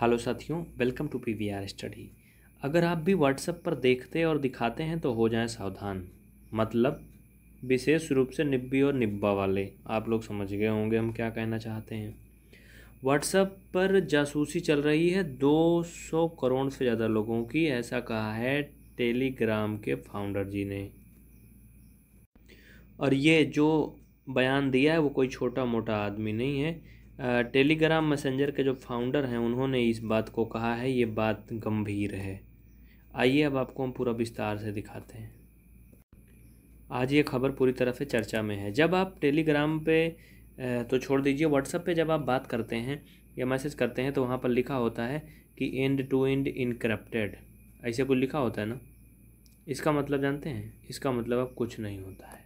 hello साथियों welcome to P V R study अगर आप भी व्हाट्सएप पर देखते और दिखाते हैं तो हो जाएं सावधान मतलब विशेष रूप से निब्बी और निब्बा वाले आप लोग समझ गए होंगे हम क्या कहना चाहते हैं व्हाट्सएप पर जासूसी चल रही है 200 करोड़ से ज़्यादा लोगों की ऐसा कहा है टेलीग्राम के फाउंडर जी ने और ये जो बयान दिया है वो कोई छोटा मोटा आदमी नहीं है टेलीग्राम मैसेंजर के जो फाउंडर हैं उन्होंने इस बात को कहा है ये बात गंभीर है आइए अब आपको हम पूरा विस्तार से दिखाते हैं आज ये खबर पूरी तरह से चर्चा में है जब आप टेलीग्राम पे तो छोड़ दीजिए व्हाट्सएप पे जब आप बात करते हैं या मैसेज करते हैं तो वहाँ पर लिखा होता है कि एंड टू एंड इनक्रप्टेड ऐसे कुछ लिखा होता है ना इसका मतलब जानते हैं इसका मतलब अब कुछ नहीं होता है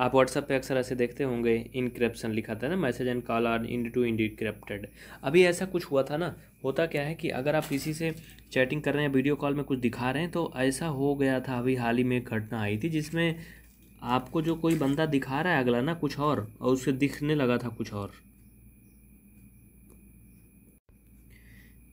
आप व्हाट्सएप पे अक्सर ऐसे देखते होंगे इनक्रिप्शन लिखा था ना message and call are in to encrypted अभी ऐसा कुछ हुआ था ना होता क्या है कि अगर आप किसी से चैटिंग कर रहे हैं या वीडियो कॉल में कुछ दिखा रहे हैं तो ऐसा हो गया था अभी हाल ही में एक घटना आई थी जिसमें आपको जो कोई बंदा दिखा रहा है अगला ना कुछ और और उससे दिखने लगा था कुछ और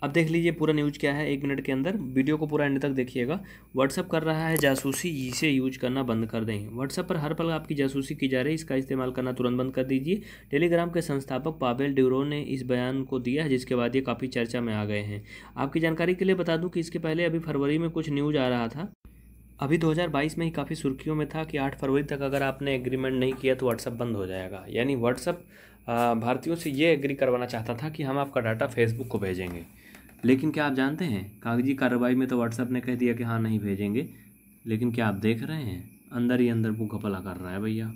अब देख लीजिए पूरा न्यूज क्या है एक मिनट के अंदर वीडियो को पूरा एंड तक देखिएगा व्हाट्सअप कर रहा है जासूसी इसे यूज करना बंद कर दें व्हाट्सअप पर हर पल आपकी जासूसी की जा रही है इसका इस्तेमाल करना तुरंत बंद कर दीजिए टेलीग्राम के संस्थापक पाबेल ड्यूरो ने इस बयान को दिया है जिसके बाद ये काफ़ी चर्चा में आ गए हैं आपकी जानकारी के लिए बता दूँ कि इसके पहले अभी फरवरी में कुछ न्यूज आ रहा था अभी 2022 में ही काफ़ी सुर्खियों में था कि 8 फरवरी तक अगर आपने एग्रीमेंट नहीं किया तो व्हाट्सअप बंद हो जाएगा यानी व्हाट्सअप भारतीयों से ये एग्री करवाना चाहता था कि हम आपका डाटा फेसबुक को भेजेंगे लेकिन क्या आप जानते हैं कागजी कार्रवाई में तो व्हाट्सएप ने कह दिया कि हाँ नहीं भेजेंगे लेकिन क्या आप देख रहे हैं अंदर ही अंदर वो घपला कर रहा है भैया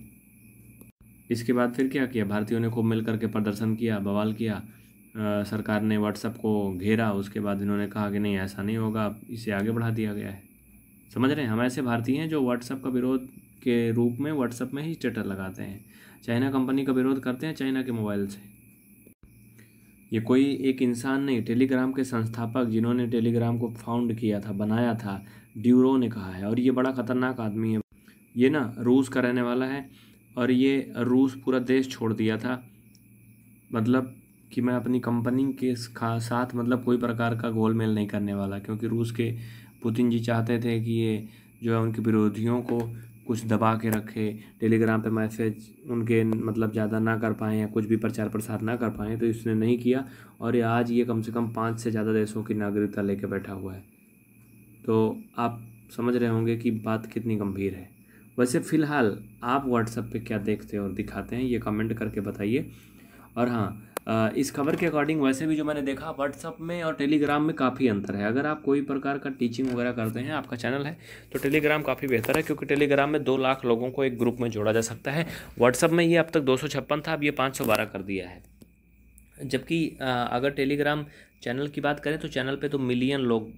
इसके बाद फिर क्या किया भारतीयों ने खूब मिल करके प्रदर्शन किया बवाल किया आ, सरकार ने व्हाट्सएप को घेरा उसके बाद इन्होंने कहा कि नहीं ऐसा नहीं होगा इसे आगे बढ़ा दिया गया है समझ रहे हैं हम ऐसे भारतीय हैं जो व्हाट्सएप का विरोध के रूप में व्हाट्सएप में ही स्टेटस लगाते हैं चाइना कंपनी का विरोध करते हैं चाइना के मोबाइल से ये कोई एक इंसान नहीं टेलीग्राम के संस्थापक जिन्होंने टेलीग्राम को फाउंड किया था बनाया था ड्यूरो ने कहा है और ये बड़ा ख़तरनाक आदमी है ये ना रूस का रहने वाला है और ये रूस पूरा देश छोड़ दिया था मतलब कि मैं अपनी कंपनी के साथ मतलब कोई प्रकार का गोल मेल नहीं करने वाला क्योंकि रूस के पुतिन जी चाहते थे कि ये जो है उनके विरोधियों को कुछ दबा के रखे टेलीग्राम पे मैसेज उनके मतलब ज़्यादा ना कर पाएँ या कुछ भी प्रचार प्रसार ना कर पाएँ तो इसने नहीं किया और ये आज ये कम से कम पाँच से ज़्यादा देशों की नागरिकता लेके बैठा हुआ है तो आप समझ रहे होंगे कि बात कितनी गंभीर है वैसे फ़िलहाल आप व्हाट्सएप पे क्या देखते हैं और दिखाते हैं ये कमेंट करके बताइए और हाँ इस खबर के अकॉर्डिंग वैसे भी जो मैंने देखा व्हाट्सअप में और टेलीग्राम में काफ़ी अंतर है अगर आप कोई प्रकार का टीचिंग वगैरह करते हैं आपका चैनल है तो टेलीग्राम काफ़ी बेहतर है क्योंकि टेलीग्राम में दो लाख लोगों को एक ग्रुप में जोड़ा जा सकता है व्हाट्सअप में ये अब तक दो था अब ये पाँच कर दिया है जबकि अगर टेलीग्राम चैनल की बात करें तो चैनल पर तो मिलियन लोग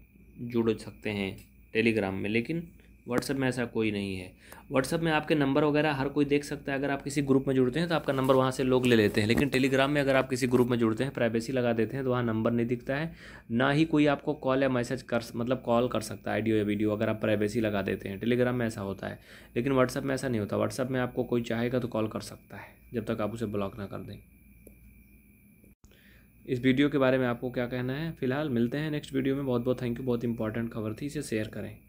जुड़ सकते हैं टेलीग्राम में लेकिन व्हाट्सएप में ऐसा कोई नहीं है व्हाट्सएप में आपके नंबर वगैरह हर कोई देख सकता है अगर आप किसी ग्रुप में जुड़ते हैं तो आपका नंबर वहाँ से लोग ले लेते हैं लेकिन टेलीग्राम में अगर आप किसी ग्रुप में जुड़ते हैं प्राइवेसी लगा देते हैं तो वहाँ नंबर नहीं दिखता है ना ही कोई आपको कॉल या मैसेज कर मतलब कॉल कर सकता है आइडियो या वीडियो अगर आप प्राइवेसी लगा देते हैं टेलीग्राम में ऐसा होता है लेकिन व्हाट्सएप में ऐसा नहीं होता व्हाट्सएप में आपको कोई चाहेगा तो कॉल कर सकता है जब तक आप उसे ब्लॉक ना कर दें इस वीडियो के बारे में आपको क्या कहना है फिलहाल मिलते हैं नेक्स्ट वीडियो में बहुत बहुत थैंक यू बहुत इंपॉर्टेंट खबर थी इसे शेयर करें